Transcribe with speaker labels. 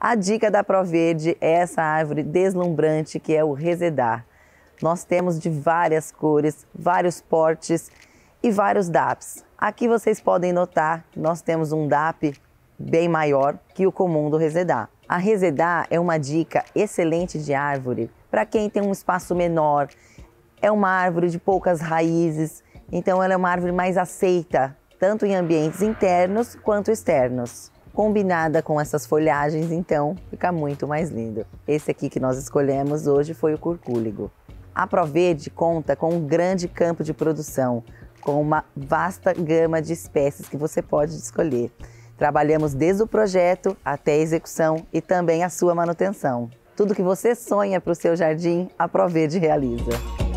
Speaker 1: A dica da Proverde é essa árvore deslumbrante que é o resedar. Nós temos de várias cores, vários portes e vários DAPs. Aqui vocês podem notar que nós temos um DAP bem maior que o comum do resedar. A resedar é uma dica excelente de árvore para quem tem um espaço menor. É uma árvore de poucas raízes, então ela é uma árvore mais aceita, tanto em ambientes internos quanto externos combinada com essas folhagens, então fica muito mais lindo. Esse aqui que nós escolhemos hoje foi o curcúligo. A Proverde conta com um grande campo de produção, com uma vasta gama de espécies que você pode escolher. Trabalhamos desde o projeto até a execução e também a sua manutenção. Tudo que você sonha para o seu jardim, a Proverde realiza.